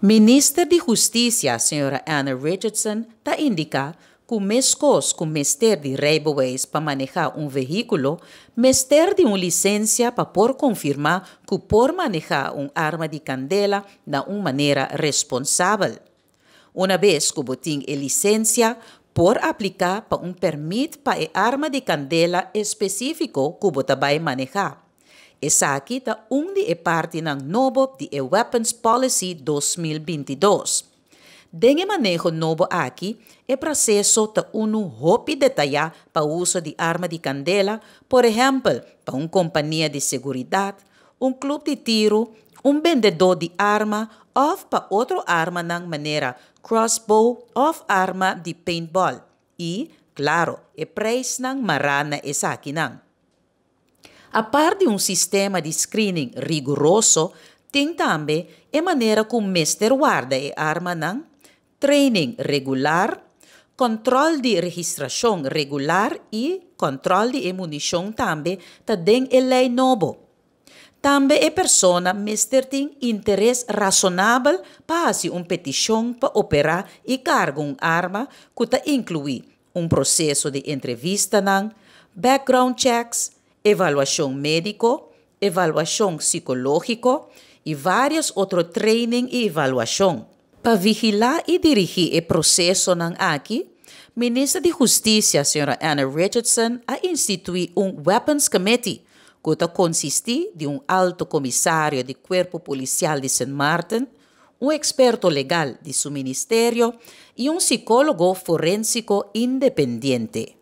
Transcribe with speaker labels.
Speaker 1: Minister de Justiça, senhora Anna Richardson, está indica que mescos com mestre de Railways para manejar um veículo, mestre de uma licença para por confirmar que por manejar um arma de candela de uma maneira responsável. Uma vez que botin a licença, por aplicar para um permit para arma de candela específico que você tá vai manejar. Isakita undi e parte ng NOBO di e Weapons Policy 2022. Denge manejo NOBO aqui e processo ta unu hopi detalha pa uso di arma di candela, por exemplo, pa un companhia de seguridad, un club de tiro, un vendedor de arma of pa outro arma ng maneira crossbow of arma di paintball. E, claro, e price ng marana esaki nang. A par de um sistema de screening rigoroso, tem também a maneira como mestre guarda e arma nan, training regular, controle de registração regular e controle de munição também, também tá é lei novo. Também é pessoa mestre tem interesse razonável para fazer uma petição para operar e cargar uma arma, que inclui um processo de entrevista, background checks, evaluación médico, evaluación psicológico y varios otros training y evaluación. Para vigilar y dirigir el proceso nan la Ministra de Justicia, señora Anna Richardson, a instituido un Weapons Committee, que consistía de un alto comisario de cuerpo Policial de San Martin, un experto legal de su ministerio y un psicólogo forensico independiente.